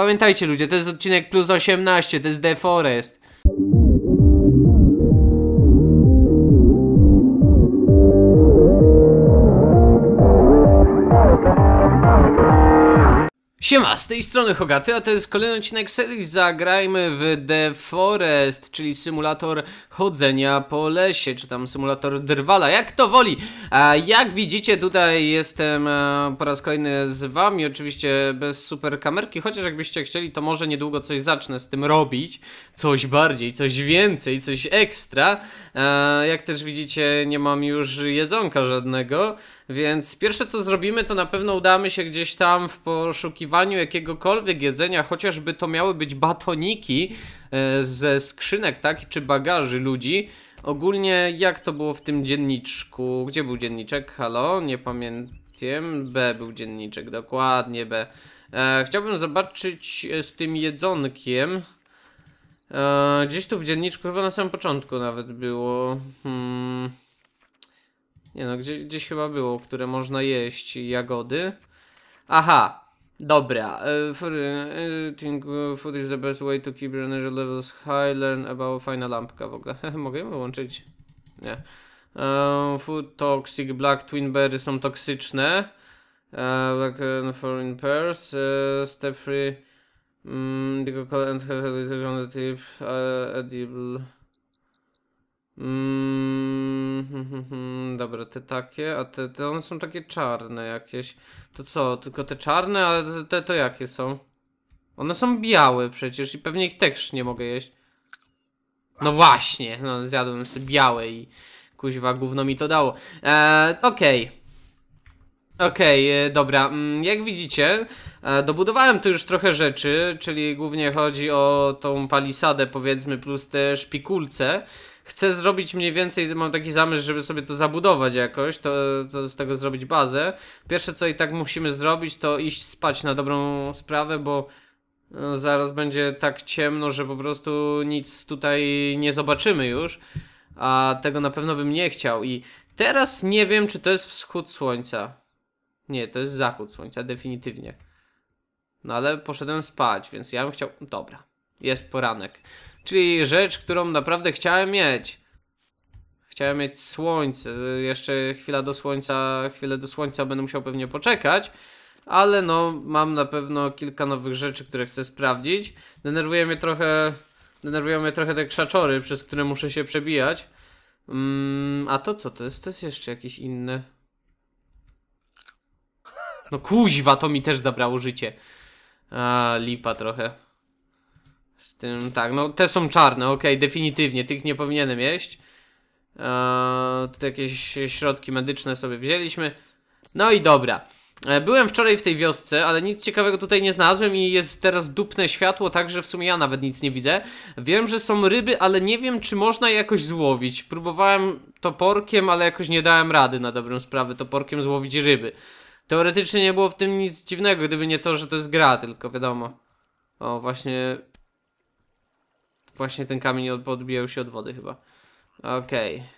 Pamiętajcie ludzie, to jest odcinek plus 18, to jest The Forest. Siema, z tej strony Hogaty, a to jest kolejny odcinek serii Zagrajmy w The Forest, czyli symulator chodzenia po lesie, czy tam symulator drwala, jak to woli. A jak widzicie, tutaj jestem e, po raz kolejny z wami, oczywiście bez super kamerki, chociaż jakbyście chcieli, to może niedługo coś zacznę z tym robić, coś bardziej, coś więcej, coś ekstra. A e, jak też widzicie, nie mam już jedzonka żadnego, więc pierwsze co zrobimy, to na pewno udamy się gdzieś tam w poszukiwaniu jakiegokolwiek jedzenia, chociażby to miały być batoniki e, ze skrzynek, tak, czy bagaży ludzi. Ogólnie jak to było w tym dzienniczku? Gdzie był dzienniczek? Halo? Nie pamiętam. B był dzienniczek, dokładnie B. E, chciałbym zobaczyć e, z tym jedzonkiem. E, gdzieś tu w dzienniczku, chyba na samym początku nawet było. Hmm. Nie no, gdzie, gdzieś chyba było, które można jeść, jagody. Aha, dobra. Uh, for, uh, think e, food is the best way to keep your energy levels high. Learn about fajna lampka w ogóle. Mogę ją wyłączyć? Nie. Um, food toxic, black twin berries są toksyczne. Uh, black and foreign pears. Uh, step three Mm, the and have a little tip. Uh, edible. Mm, dobra, te takie, a te, te one są takie czarne jakieś. To co, tylko te czarne, a te, to jakie są? One są białe przecież i pewnie ich też nie mogę jeść. No właśnie, no zjadłem sobie białe i kuźwa gówno mi to dało. Eee, okej. Okay. Okej, okay, e, dobra. Mm, jak widzicie, e, dobudowałem tu już trochę rzeczy, czyli głównie chodzi o tą palisadę, powiedzmy, plus te szpikulce chcę zrobić mniej więcej, mam taki zamysł, żeby sobie to zabudować jakoś, to, to z tego zrobić bazę. Pierwsze co i tak musimy zrobić, to iść spać na dobrą sprawę, bo e, zaraz będzie tak ciemno, że po prostu nic tutaj nie zobaczymy już. A tego na pewno bym nie chciał. I teraz nie wiem, czy to jest wschód słońca. Nie, to jest zachód słońca, definitywnie. No ale poszedłem spać, więc ja bym chciał. Dobra, jest poranek. Czyli rzecz, którą naprawdę chciałem mieć. Chciałem mieć słońce. Jeszcze chwila do słońca, chwilę do słońca będę musiał pewnie poczekać. Ale no, mam na pewno kilka nowych rzeczy, które chcę sprawdzić. Denerwuje mnie trochę, denerwują mnie trochę te krzaczory, przez które muszę się przebijać. Mm, a to co to jest? To jest jeszcze jakiś inny. No kuźwa, to mi też zabrało życie. A, lipa trochę. Z tym, tak, no te są czarne, ok, definitywnie, tych nie powinienem jeść. Eee, tutaj jakieś środki medyczne sobie wzięliśmy. No i dobra. Eee, byłem wczoraj w tej wiosce, ale nic ciekawego tutaj nie znalazłem i jest teraz dupne światło, także w sumie ja nawet nic nie widzę. Wiem, że są ryby, ale nie wiem, czy można je jakoś złowić. Próbowałem toporkiem, ale jakoś nie dałem rady na dobrą sprawę toporkiem złowić ryby. Teoretycznie nie było w tym nic dziwnego, gdyby nie to, że to jest gra, tylko wiadomo. O, właśnie właśnie ten kamień odbijał się od wody chyba. Okej. Okay.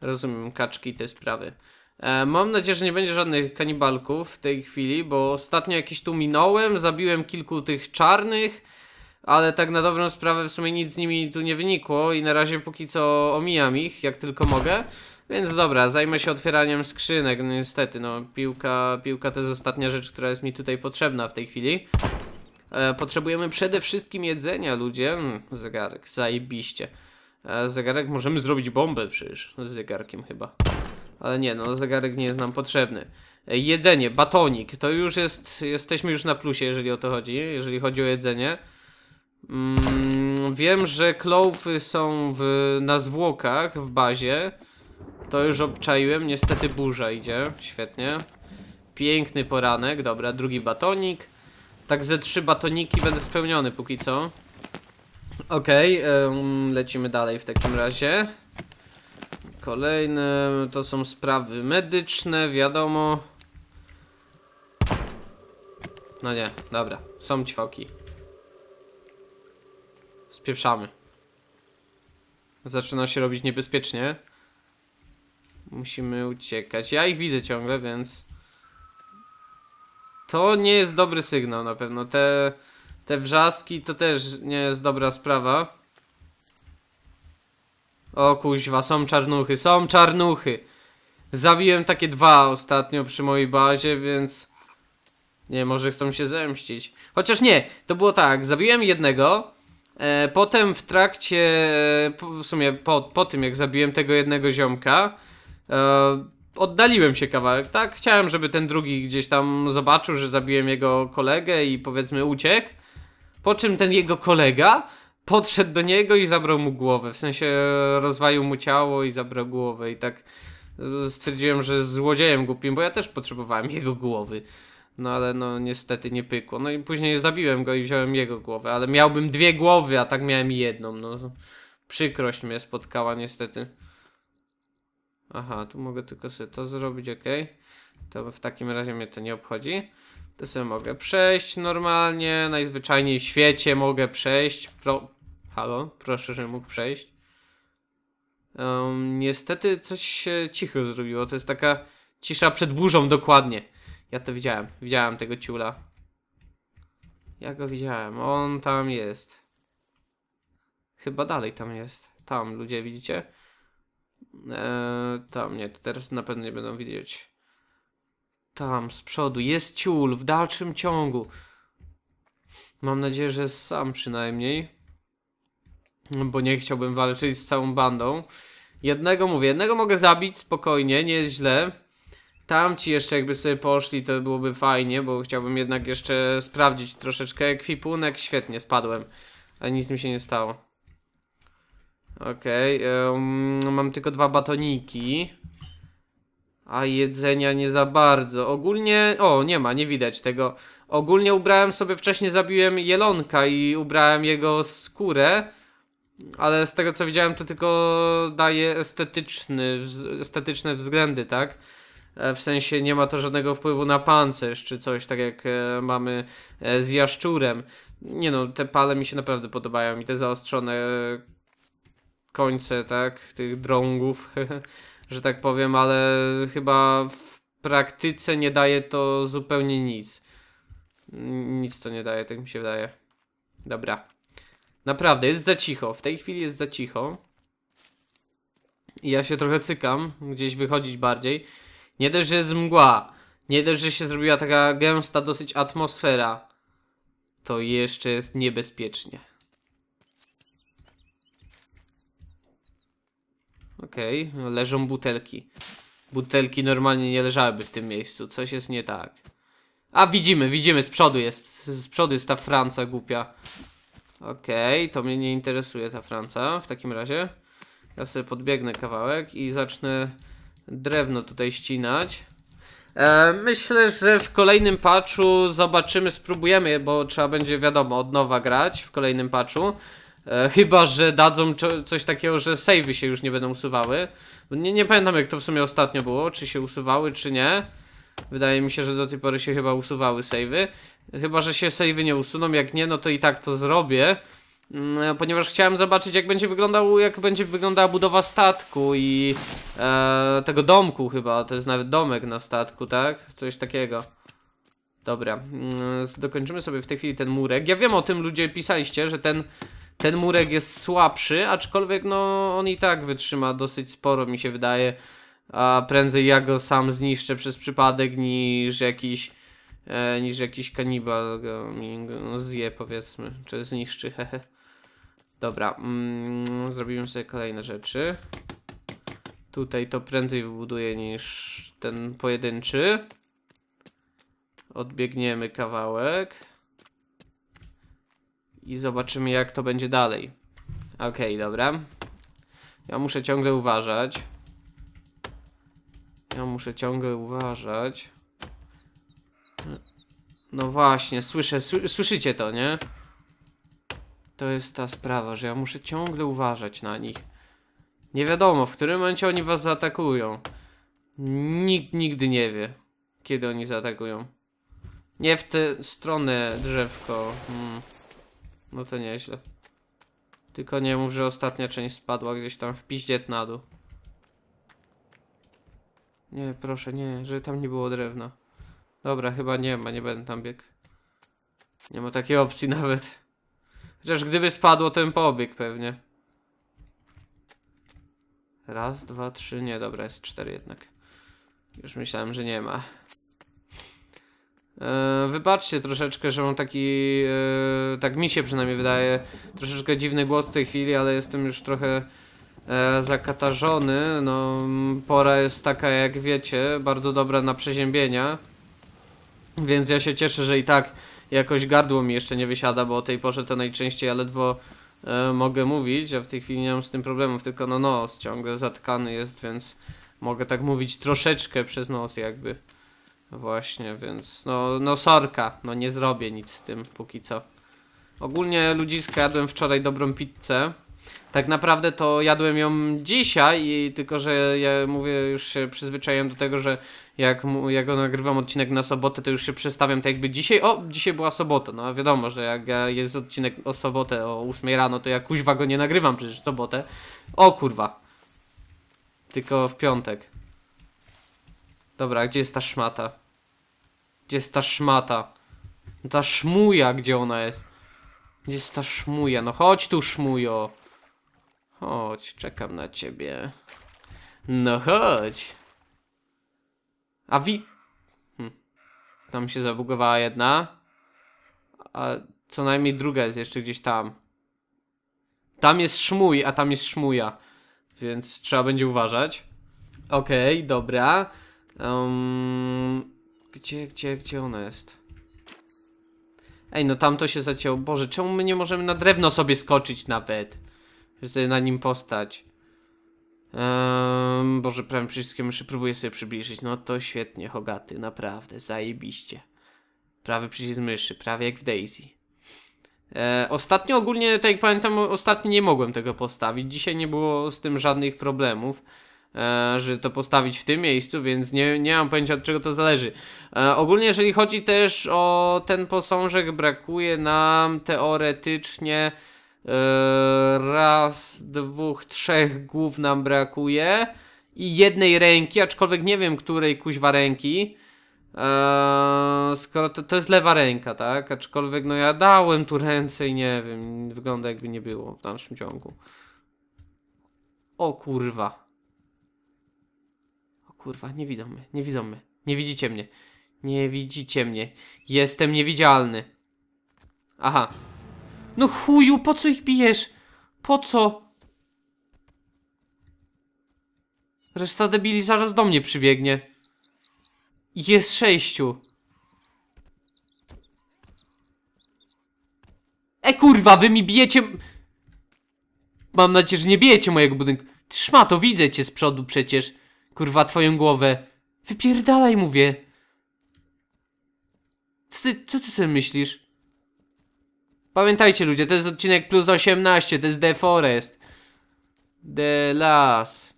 Rozumiem, kaczki te sprawy. E, mam nadzieję, że nie będzie żadnych kanibalków w tej chwili, bo ostatnio jakiś tu minąłem, zabiłem kilku tych czarnych, ale tak na dobrą sprawę w sumie nic z nimi tu nie wynikło i na razie póki co omijam ich, jak tylko mogę. Więc dobra, zajmę się otwieraniem skrzynek, no niestety, no piłka, piłka to jest ostatnia rzecz, która jest mi tutaj potrzebna w tej chwili. E, potrzebujemy przede wszystkim jedzenia, ludzie. Mm, zegarek, zajebiście. E, zegarek, możemy zrobić bombę przecież z zegarkiem chyba. Ale nie, no zegarek nie jest nam potrzebny. E, jedzenie, batonik, to już jest, jesteśmy już na plusie, jeżeli o to chodzi, jeżeli chodzi o jedzenie. Mm, wiem, że klowy są w, na zwłokach w bazie. To już obczaiłem, niestety burza idzie, świetnie. Piękny poranek, dobra, drugi batonik. Tak ze trzy batoniki będę spełniony póki co. Okej, okay, um, lecimy dalej w takim razie. Kolejne to są sprawy medyczne, wiadomo. No nie, dobra, są ćwoki. Spieprzamy. Zaczyna się robić niebezpiecznie. Musimy uciekać. Ja ich widzę ciągle, więc... To nie jest dobry sygnał na pewno. Te, te wrzaski to też nie jest dobra sprawa. O kuźwa, są czarnuchy, są czarnuchy. Zabiłem takie dwa ostatnio przy mojej bazie, więc... Nie, może chcą się zemścić. Chociaż nie, to było tak, zabiłem jednego, e, potem w trakcie, e, w sumie po, po tym jak zabiłem tego jednego ziomka, e, oddaliłem się kawałek, tak? Chciałem, żeby ten drugi gdzieś tam zobaczył, że zabiłem jego kolegę i powiedzmy uciekł. Po czym ten jego kolega podszedł do niego i zabrał mu głowę. W sensie rozwalił mu ciało i zabrał głowę. I tak e, stwierdziłem, że jest złodziejem głupim, bo ja też potrzebowałem jego głowy. No ale no niestety nie pykło. No i później zabiłem go i wziąłem jego głowę, ale miałbym dwie głowy, a tak miałem jedną. No przykrość mnie spotkała niestety. Aha, tu mogę tylko sobie to zrobić, ok. To w takim razie mnie to nie obchodzi. To sobie mogę przejść normalnie, najzwyczajniej w świecie mogę przejść. Pro... Halo, proszę, żebym mógł przejść. Um, niestety coś się cicho zrobiło, to jest taka cisza przed burzą dokładnie. Ja to widziałem, widziałem tego ciula. Ja go widziałem, on tam jest. Chyba dalej tam jest. Tam, ludzie, widzicie? Eee, tam, nie, to teraz na pewno nie będą widzieć. Tam, z przodu, jest ciul, w dalszym ciągu. Mam nadzieję, że sam przynajmniej. Bo nie chciałbym walczyć z całą bandą. Jednego mówię, jednego mogę zabić spokojnie, nie jest źle. Tamci jeszcze jakby sobie poszli, to byłoby fajnie, bo chciałbym jednak jeszcze sprawdzić troszeczkę. Ekwipunek, świetnie, spadłem. Ale nic mi się nie stało. Okej, okay, um, mam tylko dwa batoniki. A jedzenia nie za bardzo. Ogólnie, o nie ma, nie widać tego. Ogólnie ubrałem sobie, wcześniej zabiłem jelonka i ubrałem jego skórę. Ale z tego co widziałem to tylko daje estetyczny, estetyczne względy, tak? E, w sensie nie ma to żadnego wpływu na pancerz czy coś, tak jak e, mamy e, z jaszczurem. Nie no, te pale mi się naprawdę podobają i te zaostrzone końce, tak, tych drągów, że tak powiem, ale chyba w praktyce nie daje to zupełnie nic. Nic to nie daje, tak mi się wydaje. Dobra. Naprawdę, jest za cicho. W tej chwili jest za cicho. I ja się trochę cykam, gdzieś wychodzić bardziej. Nie dość, że jest mgła. Nie dość, że się zrobiła taka gęsta dosyć atmosfera. To jeszcze jest niebezpiecznie. Okej, okay. leżą butelki. Butelki normalnie nie leżałyby w tym miejscu, coś jest nie tak. A widzimy, widzimy, z przodu jest, z przodu jest ta Franca głupia. Okej, okay, to mnie nie interesuje ta Franca w takim razie. Ja sobie podbiegnę kawałek i zacznę drewno tutaj ścinać. E, myślę, że w kolejnym patchu zobaczymy, spróbujemy, bo trzeba będzie wiadomo od nowa grać w kolejnym patchu. E, chyba, że dadzą coś takiego, że savey się już nie będą usuwały. Nie, nie pamiętam jak to w sumie ostatnio było, czy się usuwały, czy nie. Wydaje mi się, że do tej pory się chyba usuwały savey. Chyba, że się savey nie usuną, jak nie, no to i tak to zrobię. Mm, ponieważ chciałem zobaczyć jak będzie wyglądał, jak będzie wyglądała budowa statku i e, tego domku chyba, to jest nawet domek na statku, tak? Coś takiego. Dobra, mm, dokończymy sobie w tej chwili ten murek. Ja wiem o tym, ludzie pisaliście, że ten ten murek jest słabszy, aczkolwiek no on i tak wytrzyma dosyć sporo mi się wydaje. A prędzej ja go sam zniszczę przez przypadek niż jakiś e, niż jakiś kanibal go mi go no, zje powiedzmy, czy zniszczy, Dobra, mm, zrobimy sobie kolejne rzeczy. Tutaj to prędzej wybuduję niż ten pojedynczy. Odbiegniemy kawałek i zobaczymy jak to będzie dalej. Okej, okay, dobra. Ja muszę ciągle uważać. Ja muszę ciągle uważać. No właśnie, słyszę, sły, słyszycie to, nie? To jest ta sprawa, że ja muszę ciągle uważać na nich. Nie wiadomo, w którym momencie oni was zaatakują. Nikt nigdy nie wie, kiedy oni zaatakują. Nie w tę stronę drzewko. Hmm. No to nieźle. Tylko nie mów, że ostatnia część spadła gdzieś tam w piździet na dół. Nie, proszę, nie, że tam nie było drewna. Dobra, chyba nie ma, nie będę tam biegł. Nie ma takiej opcji nawet. Chociaż gdyby spadło, to bym pobiegł pewnie. Raz, dwa, trzy, nie, dobra, jest cztery jednak. Już myślałem, że nie ma. E, wybaczcie troszeczkę, że mam taki, e, tak mi się przynajmniej wydaje, troszeczkę dziwny głos w tej chwili, ale jestem już trochę e, zakatarzony. No, pora jest taka, jak wiecie, bardzo dobra na przeziębienia. Więc ja się cieszę, że i tak jakoś gardło mi jeszcze nie wysiada, bo o tej porze to najczęściej ja ledwo e, mogę mówić, a w tej chwili nie mam z tym problemów, tylko no nos ciągle zatkany jest, więc mogę tak mówić troszeczkę przez nos jakby. Właśnie, więc no, no sorka, no nie zrobię nic z tym póki co. Ogólnie ludziska jadłem wczoraj dobrą pizzę. Tak naprawdę to jadłem ją dzisiaj i tylko, że ja mówię, już się przyzwyczaiłem do tego, że jak, jak nagrywam odcinek na sobotę, to już się przestawiam tak jakby dzisiaj, o, dzisiaj była sobota, no wiadomo, że jak jest odcinek o sobotę o 8 rano, to ja kuźwa go nie nagrywam przecież w sobotę. O kurwa. Tylko w piątek. Dobra, gdzie jest ta szmata? Gdzie jest ta szmata? No ta szmuja, gdzie ona jest? Gdzie jest ta szmuja? No chodź tu, szmujo. Chodź, czekam na ciebie. No chodź. A wi... Hm. Tam się zabugowała jedna. A co najmniej druga jest jeszcze gdzieś tam. Tam jest szmuj, a tam jest szmuja. Więc trzeba będzie uważać. Okej, okay, dobra. Um, gdzie, gdzie, gdzie ona jest? Ej, no tam to się zacięło. Boże, czemu my nie możemy na drewno sobie skoczyć nawet? Żeby na nim postać. Um, Boże, prawie wszystkie myszy próbuję sobie przybliżyć. No to świetnie, Hogaty, naprawdę, zajebiście. Prawy przycisk myszy, prawie jak w Daisy. E, ostatnio ogólnie, tak jak pamiętam, ostatnio nie mogłem tego postawić. Dzisiaj nie było z tym żadnych problemów. E, że to postawić w tym miejscu, więc nie, nie mam pojęcia od czego to zależy. E, ogólnie jeżeli chodzi też o ten posążek, brakuje nam teoretycznie e, raz, dwóch, trzech głów nam brakuje i jednej ręki, aczkolwiek nie wiem której kuźwa ręki. E, skoro to, to jest lewa ręka, tak? Aczkolwiek no ja dałem tu ręce i nie wiem, wygląda jakby nie było w dalszym ciągu. O kurwa. Kurwa, nie widzą mnie, nie widzą mnie. Nie widzicie mnie. Nie widzicie mnie. Jestem niewidzialny. Aha. No chuju, po co ich bijesz? Po co? Reszta debili zaraz do mnie przybiegnie. Jest sześciu. E kurwa, wy mi bijecie... Mam nadzieję, że nie bijecie mojego budynku. Ty szmato, widzę cię z przodu przecież. Kurwa, twoją głowę. Wypierdalaj, mówię. Co ty, co ty sobie myślisz? Pamiętajcie ludzie, to jest odcinek plus 18, to jest The Forest. The Las.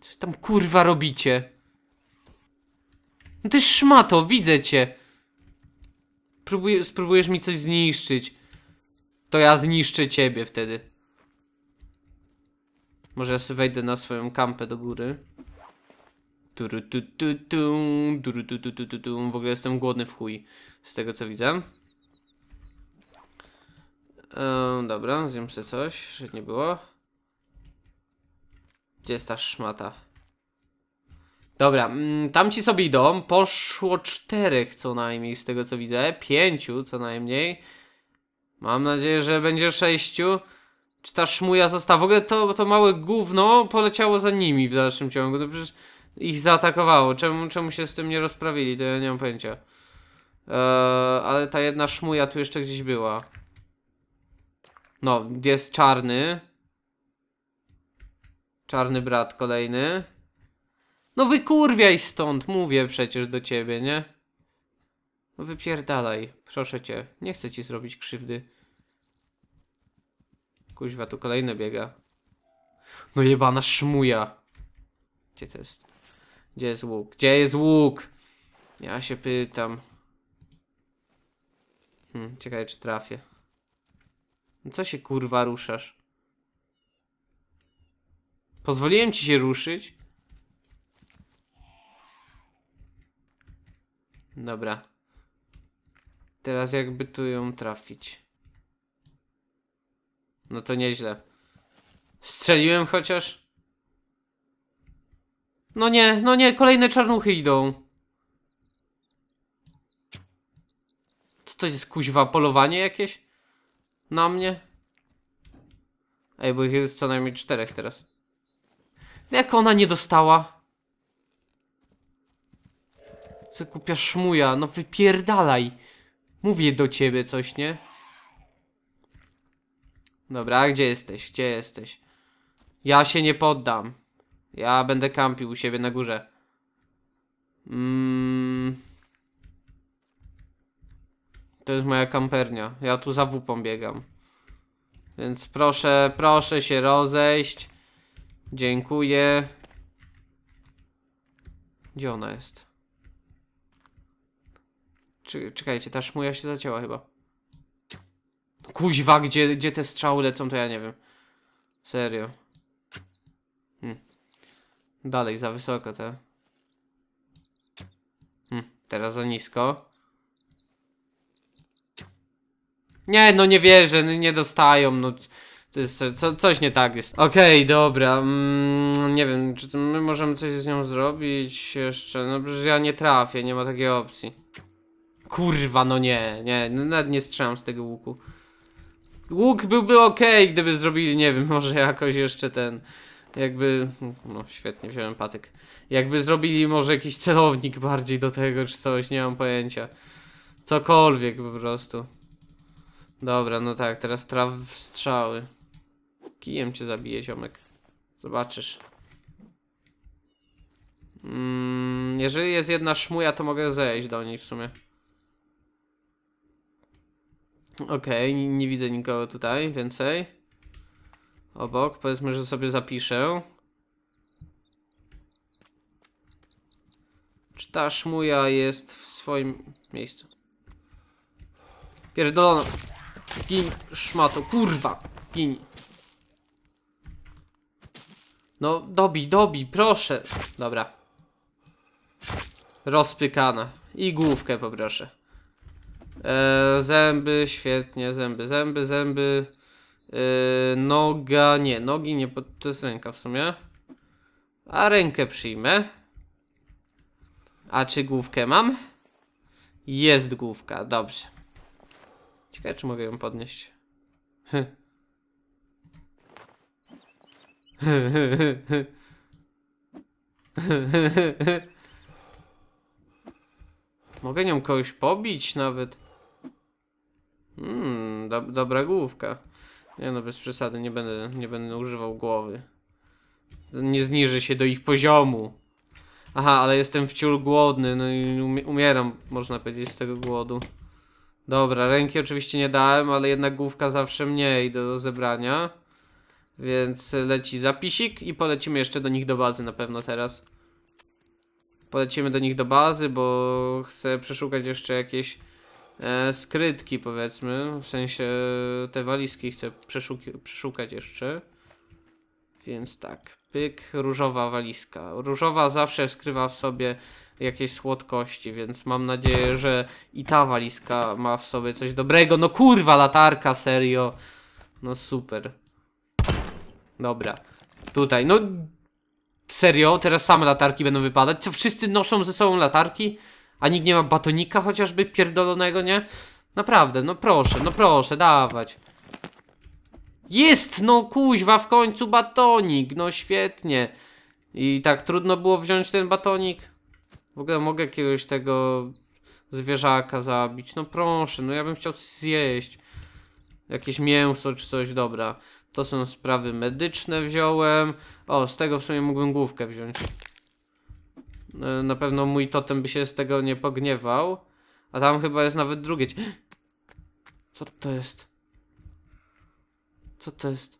Co tam kurwa robicie? No ty szmato, widzę cię. Próbuj, spróbujesz mi coś zniszczyć. To ja zniszczę ciebie wtedy. Może ja sobie wejdę na swoją kampę do góry. tu tu tu, tu tu tu tu tu. W ogóle jestem głodny w chuj z tego co widzę. dobra, zjem sobie coś, że nie było. Gdzie jest ta szmata? Dobra, mm, tam ci sobie idą. Poszło czterech co najmniej z tego co widzę. Pięciu co najmniej. Mam nadzieję, że będzie sześciu. Czy ta szmuja została? W ogóle to, to małe gówno poleciało za nimi w dalszym ciągu. No przecież ich zaatakowało. Czemu, czemu się z tym nie rozprawili? To ja nie mam pojęcia. Eee, ale ta jedna szmuja tu jeszcze gdzieś była. No, jest czarny. Czarny brat kolejny. No wykurwiaj stąd, mówię przecież do ciebie, nie? No wypierdalaj, proszę cię. Nie chcę ci zrobić krzywdy. Kuźwa, tu kolejny biega. No jebana szmuja. Gdzie to jest? Gdzie jest łuk? Gdzie jest łuk? Ja się pytam. Hmm, ciekawe czy trafię. No co się kurwa ruszasz? Pozwoliłem ci się ruszyć? Dobra. Teraz jakby tu ją trafić. No to nieźle. Strzeliłem chociaż? No nie, no nie, kolejne czarnuchy idą. Co to jest kuźwa, polowanie jakieś? Na mnie? Ej, bo ich jest co najmniej czterech teraz. Jak ona nie dostała? Co kupia szmuja? No wypierdalaj. Mówię do ciebie coś, nie? Dobra, a gdzie jesteś? Gdzie jesteś? Ja się nie poddam. Ja będę kampił u siebie na górze. Mm. To jest moja kampernia. Ja tu za wupą biegam. Więc proszę, proszę się rozejść. Dziękuję. Gdzie ona jest? czekajcie, ta szmuja się zacięła chyba. Kuźwa, gdzie, gdzie te strzały lecą, to ja nie wiem. Serio. Hmm. Dalej, za wysoko te. Hmm. Teraz za nisko. Nie, no nie wierzę, no nie dostają, no... To jest, co, coś nie tak jest. Okej, okay, dobra. Mm, nie wiem, czy my możemy coś z nią zrobić jeszcze? No przecież ja nie trafię, nie ma takiej opcji. Kurwa, no nie, nie, no nawet nie strzelam z tego łuku. Łuk byłby ok, gdyby zrobili, nie wiem, może jakoś jeszcze ten... Jakby... No, świetnie, wziąłem patyk. Jakby zrobili może jakiś celownik bardziej do tego, czy coś, nie mam pojęcia. Cokolwiek po prostu. Dobra, no tak, teraz traw strzały. Kijem cię zabije, ziomek. Zobaczysz. Mm, jeżeli jest jedna szmuja, to mogę zejść do niej w sumie. Okej, okay, nie, widzę nikogo tutaj więcej. Obok, powiedzmy, że sobie zapiszę. Czy ta szmuja jest w swoim miejscu? Pierdolono. Gin, szmato, kurwa, gin. No, dobi, dobi, proszę. Dobra. Rozpykana. I główkę poproszę. E, zęby, świetnie, zęby, zęby, zęby. E, noga, nie, nogi nie, to jest ręka w sumie. A rękę przyjmę. A czy główkę mam? Jest główka, dobrze. Ciekawe, czy mogę ją podnieść. Mogę nią kogoś pobić nawet. Mmm, do, dobra główka. Nie no, bez przesady, nie będę, nie będę używał głowy. Nie zniży się do ich poziomu. Aha, ale jestem wciul głodny, no i umieram, można powiedzieć, z tego głodu. Dobra, ręki oczywiście nie dałem, ale jednak główka zawsze mniej do zebrania. Więc leci zapisik i polecimy jeszcze do nich do bazy na pewno teraz. Polecimy do nich do bazy, bo chcę przeszukać jeszcze jakieś E, skrytki powiedzmy, w sensie e, te walizki chcę przeszukać jeszcze. Więc tak, pyk, różowa walizka. Różowa zawsze skrywa w sobie jakieś słodkości, więc mam nadzieję, że i ta walizka ma w sobie coś dobrego. No kurwa, latarka, serio. No super. Dobra, tutaj, no serio, teraz same latarki będą wypadać. Co, wszyscy noszą ze sobą latarki? A nikt nie ma batonika chociażby pierdolonego, nie? Naprawdę, no proszę, no proszę, dawać. Jest, no kuźwa, w końcu batonik, no świetnie. I tak trudno było wziąć ten batonik. W ogóle mogę jakiegoś tego zwierzaka zabić, no proszę, no ja bym chciał coś zjeść. Jakieś mięso czy coś, dobra. To są sprawy medyczne wziąłem. O, z tego w sumie mógłbym główkę wziąć. Y, na pewno mój totem by się z tego nie pogniewał. A tam chyba jest nawet drugie. Co to jest? Co to jest?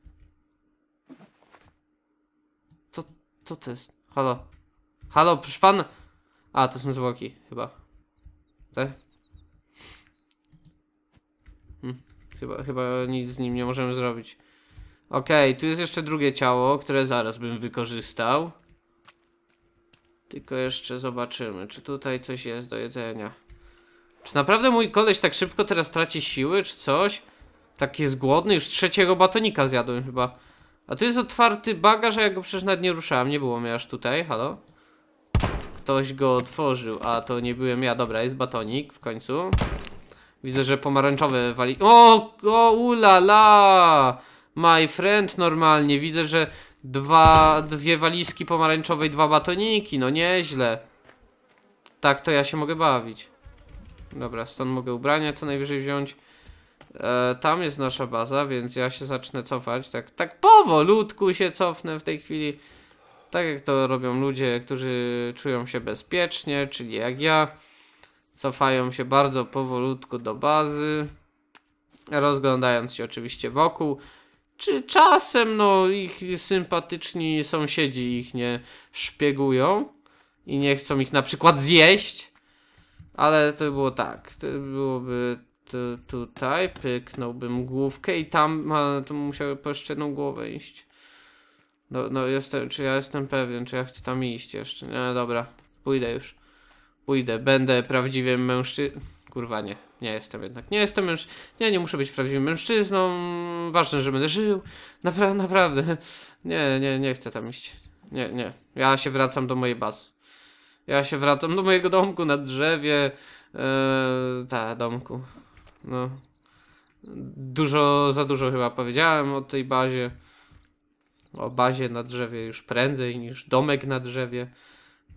Co, co to jest? Halo. Halo, proszę pan. A, to są zwłoki, chyba. Tak? Hmm. Chyba, chyba nic z nim nie możemy zrobić. Okej, okay, tu jest jeszcze drugie ciało, które zaraz bym wykorzystał. Tylko jeszcze zobaczymy, czy tutaj coś jest do jedzenia. Czy naprawdę mój koleś tak szybko teraz traci siły, czy coś? Tak jest głodny, już trzeciego batonika zjadłem chyba. A tu jest otwarty bagaż, a ja go przecież nawet nie ruszałem, nie było mnie aż tutaj, halo? Ktoś go otworzył, a to nie byłem ja, dobra, jest batonik w końcu. Widzę, że pomarańczowe wali... O, o, ulala! My friend normalnie, widzę, że Dwa, dwie walizki pomarańczowe i dwa batoniki, no nieźle. Tak to ja się mogę bawić. Dobra, stąd mogę ubrania co najwyżej wziąć. E, tam jest nasza baza, więc ja się zacznę cofać. Tak, tak powolutku się cofnę w tej chwili. Tak jak to robią ludzie, którzy czują się bezpiecznie, czyli jak ja. Cofają się bardzo powolutku do bazy. Rozglądając się oczywiście wokół czy czasem no ich sympatyczni sąsiedzi ich nie szpiegują i nie chcą ich na przykład zjeść, ale to było tak, to byłoby to, tutaj, pyknąłbym główkę i tam, ale to musiałby po jeszcze jedną głowę iść. No, no jestem, czy ja jestem pewien, czy ja chcę tam iść jeszcze, nie, dobra, pójdę już. Pójdę, będę prawdziwym mężczyzną. Kurwa nie, nie jestem jednak. Nie jestem męż... Nie, nie muszę być prawdziwym mężczyzną. Ważne, że będę żył. Napra naprawdę. Nie, nie, nie chcę tam iść. Nie, nie. Ja się wracam do mojej bazy. Ja się wracam do mojego domku na drzewie. Eee, ta, domku. No. Dużo, za dużo chyba powiedziałem o tej bazie. O bazie na drzewie już prędzej niż domek na drzewie.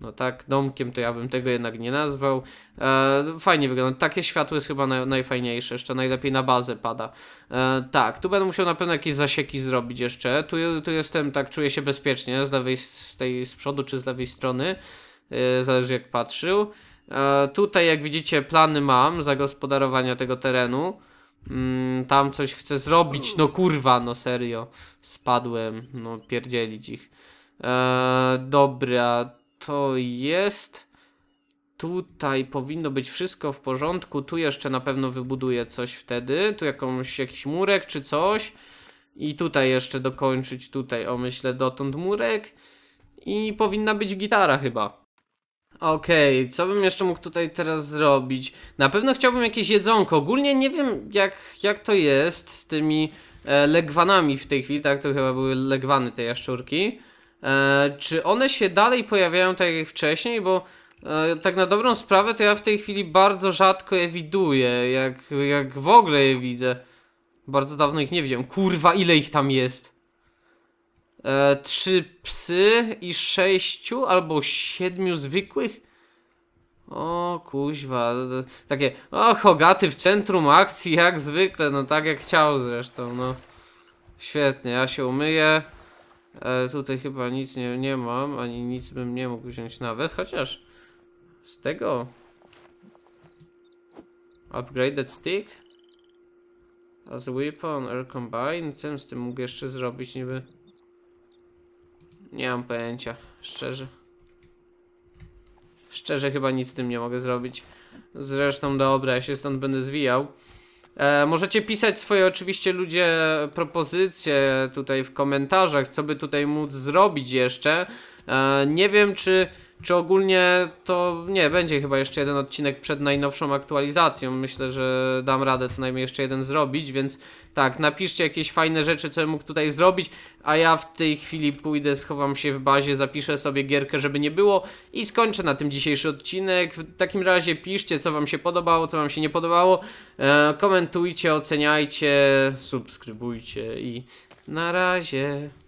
No tak, domkiem to ja bym tego jednak nie nazwał. E, fajnie wygląda. Takie światło jest chyba najfajniejsze, jeszcze najlepiej na bazę pada. E, tak, tu będę musiał na pewno jakieś zasieki zrobić jeszcze. Tu, tu jestem, tak czuję się bezpiecznie, z lewej, z tej z przodu czy z lewej strony. E, zależy jak patrzył. E, tutaj jak widzicie plany mam zagospodarowania tego terenu. Mm, tam coś chcę zrobić, no kurwa, no serio. Spadłem, no pierdzielić ich. E, dobra, to jest. Tutaj powinno być wszystko w porządku. Tu jeszcze na pewno wybuduję coś wtedy. Tu jakąś, jakiś murek czy coś. I tutaj jeszcze dokończyć tutaj, o myślę, dotąd murek. I powinna być gitara chyba. Okej, okay, co bym jeszcze mógł tutaj teraz zrobić? Na pewno chciałbym jakieś jedzonko. Ogólnie nie wiem jak, jak to jest z tymi e, legwanami w tej chwili, tak? To chyba były legwany te jaszczurki. E, czy one się dalej pojawiają tak jak wcześniej? Bo e, tak na dobrą sprawę to ja w tej chwili bardzo rzadko je widuję, jak, jak w ogóle je widzę. Bardzo dawno ich nie widziałem. Kurwa, ile ich tam jest? E, trzy psy i sześciu albo siedmiu zwykłych? O, kuźwa. Takie, o, Hogaty w centrum akcji, jak zwykle, no tak jak chciał zresztą, no. Świetnie, ja się umyję tutaj chyba nic nie, nie mam, ani nic bym nie mógł wziąć nawet, chociaż z tego upgraded stick as weapon air combine, co z tym mógł jeszcze zrobić niby? Nie mam pojęcia, szczerze. Szczerze chyba nic z tym nie mogę zrobić. Zresztą dobra, ja się stąd będę zwijał. E, możecie pisać swoje oczywiście ludzie propozycje tutaj w komentarzach, co by tutaj móc zrobić jeszcze. E, nie wiem czy czy ogólnie to nie, będzie chyba jeszcze jeden odcinek przed najnowszą aktualizacją. Myślę, że dam radę co najmniej jeszcze jeden zrobić, więc tak, napiszcie jakieś fajne rzeczy, co bym mógł tutaj zrobić, a ja w tej chwili pójdę, schowam się w bazie, zapiszę sobie gierkę, żeby nie było i skończę na tym dzisiejszy odcinek. W takim razie piszcie, co wam się podobało, co wam się nie podobało, e, komentujcie, oceniajcie, subskrybujcie i na razie.